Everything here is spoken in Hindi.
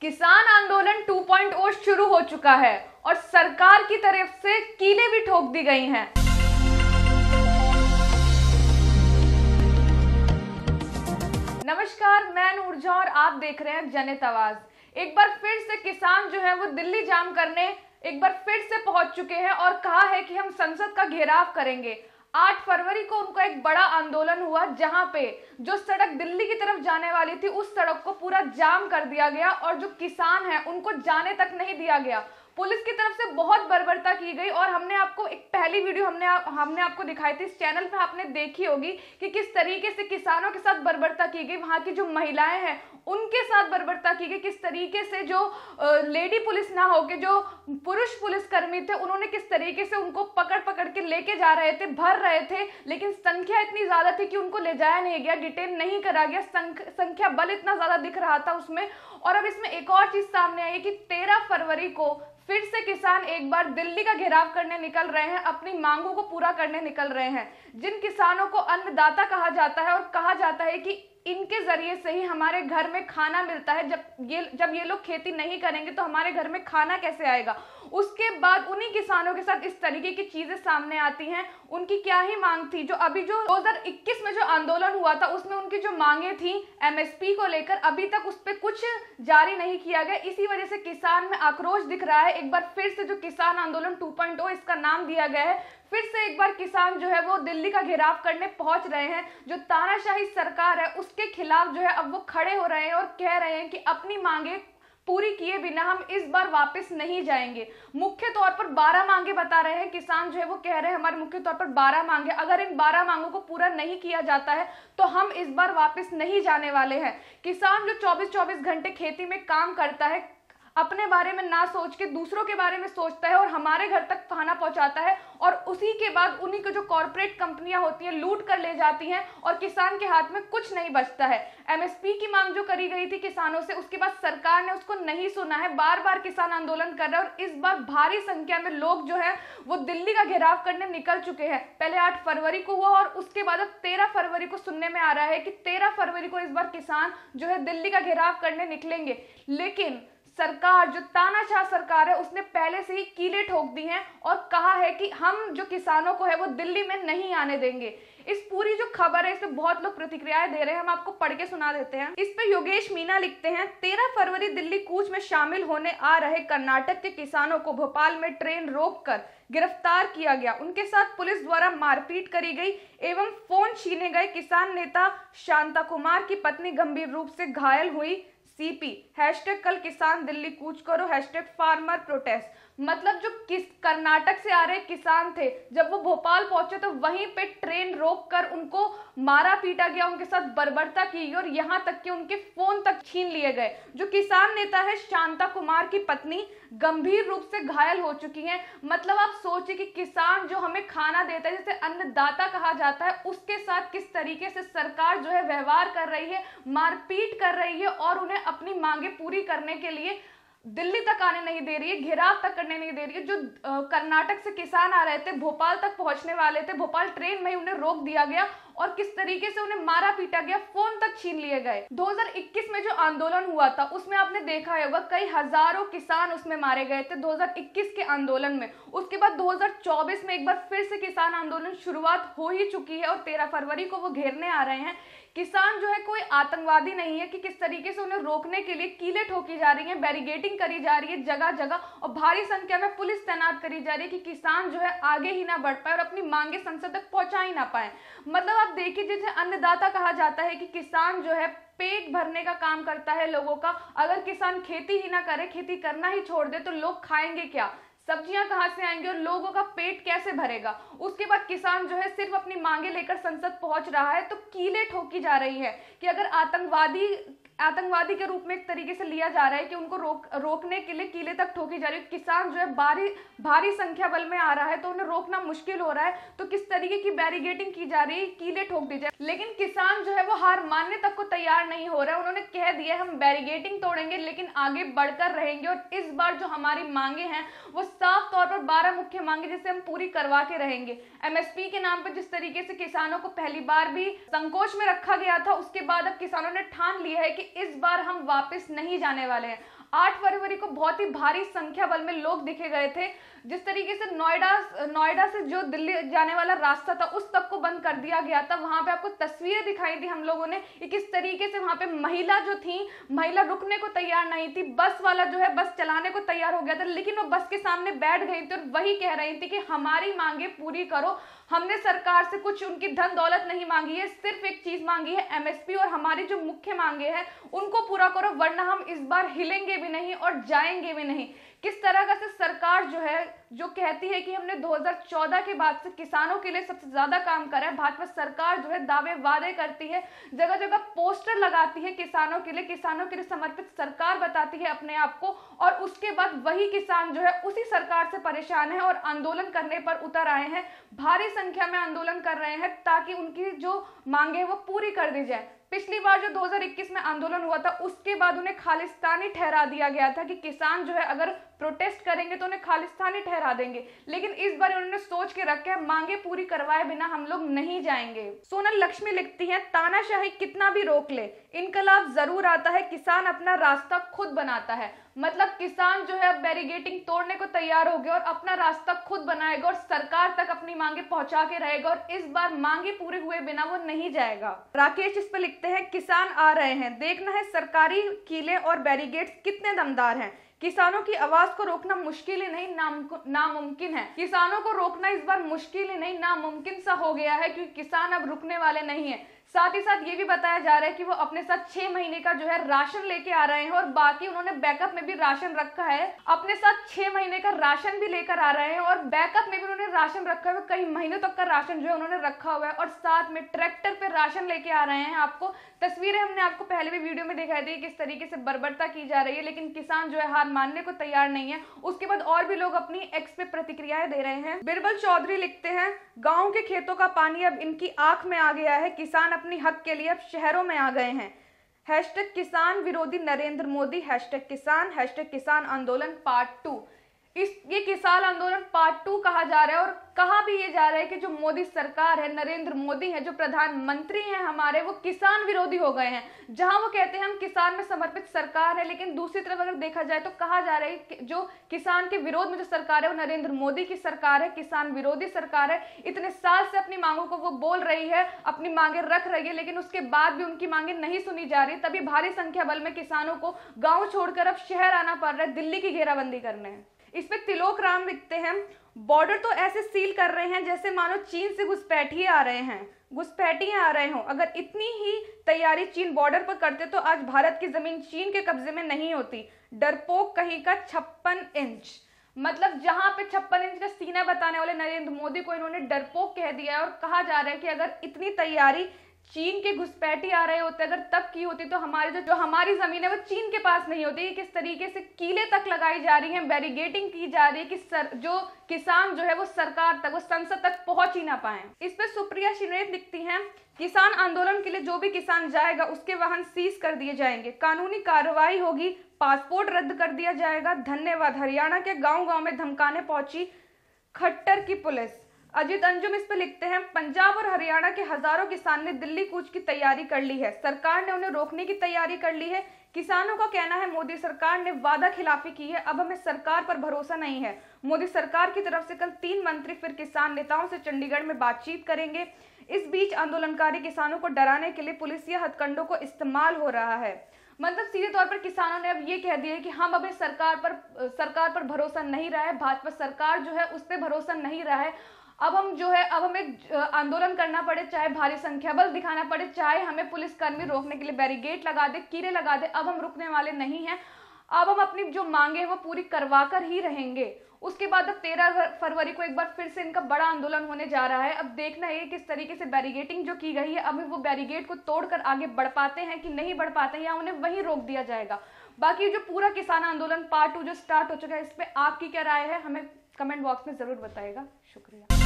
किसान आंदोलन 2.0 शुरू हो चुका है और सरकार की तरफ से कीले भी ठोक दी गई हैं। नमस्कार मैं ऊर्जा और आप देख रहे हैं जनित आवाज एक बार फिर से किसान जो है वो दिल्ली जाम करने एक बार फिर से पहुंच चुके हैं और कहा है कि हम संसद का घेराव करेंगे 8 फरवरी को उनका एक बड़ा आंदोलन हुआ जहां पे जो सड़क दिल्ली की तरफ जाने वाली थी उस सड़क को पूरा जाम कर दिया गया और जो किसान है उनको जाने तक नहीं दिया गया पुलिस की तरफ से बहुत बर्बरता की गई और हमने आपको एक पहली वीडियो हमने आप, हमने आपको दिखाई थी इस चैनल पे आपने देखी होगी कि किस तरीके से किसानों के साथ बर्बरता की गई वहाँ की जो महिलाएं हैं उनके साथ बर्बरता की गई किस तरीके से जो लेडी पुलिस ना के जो पुरुष पुलिसकर्मी थे उन्होंने किस तरीके से उनको पकड़ पकड़ के लेके जा रहे थे भर रहे थे लेकिन संख्या इतनी ज़्यादा थी कि उनको ले जाया नहीं गया डिटेन नहीं करा गया संख्या बल इतना ज़्यादा दिख रहा था उसमें और अब इसमें एक और चीज़ सामने आई है कि तेरह फरवरी को फिर से किसान एक बार दिल्ली का घेराव करने निकल रहे हैं अपनी मांगों को पूरा करने निकल रहे हैं जिन किसानों को अन्नदाता कहा जाता है और कहा जाता है कि इनके जरिए से ही हमारे घर में खाना मिलता है जब ये जब ये लोग खेती नहीं करेंगे तो हमारे घर में खाना कैसे आएगा उसके बाद उन्हीं किसानों के साथ इस तरीके की चीजें सामने आती हैं उनकी क्या ही मांग थी जो अभी जो 2021 में जो आंदोलन हुआ था उसमें उनकी जो मांगे थी एमएसपी को लेकर अभी तक उस पर कुछ जारी नहीं किया गया इसी वजह से किसान में आक्रोश दिख रहा है एक बार फिर से जो किसान आंदोलन 2.0 इसका नाम दिया गया है फिर से एक बार किसान जो है वो दिल्ली का घेराव करने पहुंच रहे हैं जो तानाशाही सरकार है उसके खिलाफ जो है अब वो खड़े हो रहे हैं और कह रहे हैं कि अपनी मांगे पूरी किए बिना हम इस बार वापस नहीं जाएंगे मुख्य तौर पर बारह मांगे बता रहे हैं किसान जो है वो कह रहे हैं हमारे मुख्य तौर पर बारह मांगे अगर इन बारह मांगों को पूरा नहीं किया जाता है तो हम इस बार वापस नहीं जाने वाले हैं किसान जो 24 24 घंटे खेती में काम करता है अपने बारे में ना सोच के दूसरों के बारे में सोचता है और हमारे घर तक खाना पहुंचाता है और उसी के बाद उन्हीं को जो कॉरपोरेट कंपनियां होती हैं लूट कर ले जाती हैं और किसान के हाथ में कुछ नहीं बचता है एमएसपी की मांग जो करी गई थी किसानों से उसके बाद सरकार ने उसको नहीं सुना है बार बार किसान आंदोलन कर रहे हैं और इस बार भारी संख्या में लोग जो है वो दिल्ली का घेराव करने निकल चुके हैं पहले आठ फरवरी को हुआ और उसके बाद अब तेरह फरवरी को सुनने में आ रहा है कि तेरह फरवरी को इस बार किसान जो है दिल्ली का घेराव करने निकलेंगे लेकिन सरकार जो तानाशाह सरकार है उसने पहले से ही कीले ठोक दी हैं और कहा है कि हम जो किसानों को है वो दिल्ली में नहीं आने देंगे इस पूरी जो खबर है इसमें बहुत लोग प्रतिक्रियाएं दे रहे हैं हम आपको पढ़ के सुना देते हैं इस पे योगेश मीना लिखते हैं तेरह फरवरी दिल्ली कूच में शामिल होने आ रहे कर्नाटक के किसानों को भोपाल में ट्रेन रोक कर गिरफ्तार किया गया उनके साथ पुलिस द्वारा मारपीट करी गई एवं फोन छीने गए किसान नेता शांता कुमार की पत्नी गंभीर रूप से घायल हुई सीपी हैशटैग कल किसान दिल्ली कूच करो हैशटैग फार्मर प्रोटेस्ट मतलब जो किस कर्नाटक से आ रहे किसान थे जब वो भोपाल पहुंचे तो वहीं पे ट्रेन रोक कर उनको मारा पीटा गया उनके साथ बर्बरता की और यहाँ तक कि उनके फोन तक छीन लिए गए जो किसान नेता है शांता कुमार की पत्नी गंभीर रूप से घायल हो चुकी हैं मतलब आप सोचिए कि किसान जो हमें खाना देता है जिसे अन्नदाता कहा जाता है उसके साथ किस तरीके से सरकार जो है व्यवहार कर रही है मारपीट कर रही है और उन्हें अपनी मांगे पूरी करने के लिए दिल्ली तक आने नहीं दे रही है घेराव तक करने नहीं दे रही है जो कर्नाटक से किसान आ रहे थे भोपाल तक पहुंचने वाले थे भोपाल ट्रेन में ही उन्हें रोक दिया गया और किस तरीके से उन्हें मारा पीटा गया फोन तक छीन लिए गए 2021 में जो आंदोलन हुआ था उसमें आपने देखा होगा कई हजारों किसान उसमें मारे गए थे 2021 के आंदोलन में उसके बाद 2024 में एक बार फिर से किसान आंदोलन शुरुआत हो ही चुकी है और 13 फरवरी को वो घेरने आ रहे हैं किसान जो है कोई आतंकवादी नहीं है कि किस तरीके से उन्हें रोकने के लिए कीले ठोकी जा रही है बैरिगेटिंग चेकिंग करी जा रही है जगह जगह और भारी संख्या में पुलिस तैनात करी जा रही है कि किसान जो है आगे ही ना बढ़ पाए और अपनी मांगे संसद तक पहुंचा ही ना पाए मतलब आप देखिए जिसे अन्नदाता कहा जाता है कि किसान जो है पेट भरने का काम करता है लोगों का अगर किसान खेती ही ना करे खेती करना ही छोड़ दे तो लोग खाएंगे क्या सब्जियां कहां से आएंगी और लोगों का पेट कैसे भरेगा उसके बाद किसान जो है सिर्फ अपनी मांगे लेकर संसद पहुंच रहा है तो कीले ठोकी जा रही है कि अगर आतंकवादी आतंकवादी के रूप में एक तरीके से लिया जा रहा है कि उनको रोक रोकने के लिए किले तक ठोकी जा रही है किसान जो है भारी भारी संख्या बल में आ रहा है तो उन्हें रोकना मुश्किल हो रहा है तो किस तरीके की बैरिगेटिंग की जा रही है किले ठोक दी जाए लेकिन किसान जो है वो हार मानने तक को तैयार नहीं हो रहा है उन्होंने कह दिया हम बैरिगेटिंग तोड़ेंगे लेकिन आगे बढ़कर रहेंगे और इस बार जो हमारी मांगे हैं वो साफ तौर पर बारह मुख्य मांगे जिसे हम पूरी करवा के रहेंगे एमएसपी के नाम पर जिस तरीके से किसानों को पहली बार भी संकोच में रखा गया था उसके बाद अब किसानों ने ठान लिया है कि इस बार हम वापस नहीं जाने वाले हैं आठ फरवरी को बहुत ही भारी संख्या बल में लोग दिखे गए थे जिस तरीके से नोएडा नोएडा से जो दिल्ली जाने वाला रास्ता था उस तक को बंद कर दिया गया था वहां पे आपको तस्वीरें दिखाई थी हम लोगों ने कि किस तरीके से वहां पे महिला जो थी महिला रुकने को तैयार नहीं थी बस वाला जो है बस चलाने को तैयार हो गया था लेकिन वो बस के सामने बैठ गई थी और वही कह रही थी कि हमारी मांगे पूरी करो हमने सरकार से कुछ उनकी धन दौलत नहीं मांगी है सिर्फ एक चीज मांगी है एमएसपी और हमारी जो मुख्य मांगे हैं उनको पूरा करो वरना हम इस बार हिलेंगे भी नहीं और जाएंगे भी नहीं किस तरह का से सरकार जो है जो कहती है कि हमने 2014 के बाद से किसानों के लिए सबसे ज्यादा काम करा है भाजपा सरकार जो है दावे वादे करती है जगह जगह पोस्टर लगाती है किसानों के लिए किसानों के लिए समर्पित सरकार बताती है अपने आप को और उसके बाद वही किसान जो है उसी सरकार से परेशान है और आंदोलन करने पर उतर आए हैं भारी संख्या में आंदोलन कर रहे हैं ताकि उनकी जो मांगे वो पूरी कर दी जाए पिछली बार जो 2021 में आंदोलन हुआ था उसके बाद उन्हें खालिस्तानी ठहरा दिया गया था कि किसान जो है अगर प्रोटेस्ट करेंगे तो उन्हें खालिस्तानी ठहरा देंगे लेकिन इस बार उन्होंने सोच के रखे है मांगे पूरी करवाए बिना हम लोग नहीं जाएंगे सोनल लक्ष्मी लिखती है तानाशाही कितना भी रोक ले इनकलाब जरूर आता है किसान अपना रास्ता खुद बनाता है मतलब किसान जो है अब बैरिगेटिंग तोड़ने को तैयार हो गया और अपना रास्ता खुद बनाएगा और सरकार तक अपनी मांगे पहुंचा के रहेगा और इस बार मांगे पूरे हुए बिना वो नहीं जाएगा राकेश इस पर लिखते हैं किसान आ रहे हैं देखना है सरकारी किले और बैरिगेट्स कितने दमदार हैं किसानों की आवाज को रोकना मुश्किल ही नहीं नामुमकिन है किसानों को रोकना इस बार मुश्किल ही नहीं नामुमकिन सा हो गया है क्योंकि किसान अब रुकने वाले नहीं है साथ ही साथ ये भी बताया जा रहा है कि वो अपने साथ छह महीने का जो है राशन लेके आ रहे हैं और बाकी उन्होंने बैकअप में भी राशन रखा है अपने साथ छह महीने का राशन भी लेकर आ रहे हैं और बैकअप में भी उन्होंने राशन रखा हुआ कई महीनों तक का राशन जो है उन्होंने रखा हुआ है और साथ में ट्रैक्टर पे राशन लेके आ रहे हैं आपको तस्वीरें हमने आपको पहले भी वीडियो में दिखाई दी किस तरीके से बर्बरता की जा रही है लेकिन किसान जो है हार मानने को तैयार नहीं है उसके बाद और भी लोग अपनी एक्स पे प्रतिक्रियाएं दे रहे हैं बिरबल चौधरी लिखते हैं गाँव के खेतों का पानी अब इनकी आंख में आ गया है किसान अपने अपनी हक के लिए अब शहरों में आ गए हैं हैशटैग किसान विरोधी नरेंद्र मोदी हैशटैग किसान हैशटैग किसान आंदोलन पार्ट टू इस ये किसान आंदोलन पार्ट टू कहा जा रहा है और कहा भी ये जा रहा है कि जो मोदी सरकार है नरेंद्र मोदी है जो प्रधानमंत्री हैं हमारे वो किसान विरोधी हो गए हैं जहां वो कहते हैं हम किसान में समर्पित सरकार है लेकिन दूसरी तरफ अगर देखा जाए तो कहा जा रहा है कि जो किसान के विरोध में जो सरकार है वो नरेंद्र मोदी की सरकार है किसान विरोधी सरकार है इतने साल से अपनी मांगों को वो बोल रही है अपनी मांगे रख रही है लेकिन उसके बाद भी उनकी मांगे नहीं सुनी जा रही तभी भारी संख्या बल में किसानों को गाँव छोड़कर अब शहर आना पड़ रहा है दिल्ली की घेराबंदी करने इस पर तिलोक राम लिखते हैं बॉर्डर तो ऐसे सील कर रहे हैं जैसे मानो चीन से घुसपैठी आ रहे हैं घुसपैठिए आ रहे हो अगर इतनी ही तैयारी चीन बॉर्डर पर करते तो आज भारत की जमीन चीन के कब्जे में नहीं होती डरपोक कहीं का छप्पन इंच मतलब जहां पे छप्पन इंच का सीना बताने वाले नरेंद्र मोदी को इन्होंने डरपोक कह दिया है और कहा जा रहा है कि अगर इतनी तैयारी चीन के घुसपैठी आ रहे होते अगर तब की होती तो हमारी जो जो हमारी जमीन है वो चीन के पास नहीं होती किस तरीके से कीले तक लगाई जा रही है बैरिगेटिंग की जा रही है कि सर जो किसान जो है वो सरकार तक वो संसद तक पहुंच ही ना पाए इस पर सुप्रिया शिनेत लिखती हैं किसान आंदोलन के लिए जो भी किसान जाएगा उसके वाहन सीज कर दिए जाएंगे कानूनी कार्रवाई होगी पासपोर्ट रद्द कर दिया जाएगा धन्यवाद हरियाणा के गांव गांव में धमकाने पहुंची खट्टर की पुलिस अजीत अंजुम इस पर लिखते हैं पंजाब और हरियाणा के हजारों किसान ने दिल्ली कूच की तैयारी कर ली है सरकार ने उन्हें रोकने की तैयारी कर ली है किसानों का कहना है मोदी सरकार ने वादा खिलाफी की है अब हमें सरकार पर भरोसा नहीं है मोदी सरकार की तरफ से कल तीन मंत्री फिर किसान नेताओं से चंडीगढ़ में बातचीत करेंगे इस बीच आंदोलनकारी किसानों को डराने के लिए पुलिस या हथकंडों को इस्तेमाल हो रहा है मतलब सीधे तौर पर किसानों ने अब ये कह दिया है कि हम अभी सरकार पर सरकार पर भरोसा नहीं रहा है भाजपा सरकार जो है उस पर भरोसा नहीं रहा है अब हम जो है अब हमें आंदोलन करना पड़े चाहे भारी संख्या बल दिखाना पड़े चाहे हमें पुलिसकर्मी रोकने के लिए बैरिगेट लगा दे कीड़े लगा दे अब हम रुकने वाले नहीं हैं अब हम अपनी जो मांगे हैं वो पूरी करवा कर ही रहेंगे उसके बाद अब तेरह फरवरी को एक बार फिर से इनका बड़ा आंदोलन होने जा रहा है अब देखना है किस तरीके से बैरिगेटिंग जो की गई है अब वो बैरिगेट को तोड़कर आगे बढ़ पाते हैं कि नहीं बढ़ पाते हैं या उन्हें वहीं रोक दिया जाएगा बाकी जो पूरा किसान आंदोलन पार्ट टू जो स्टार्ट हो चुका है इस पर आपकी क्या राय है हमें कमेंट बॉक्स में ज़रूर बताएगा शुक्रिया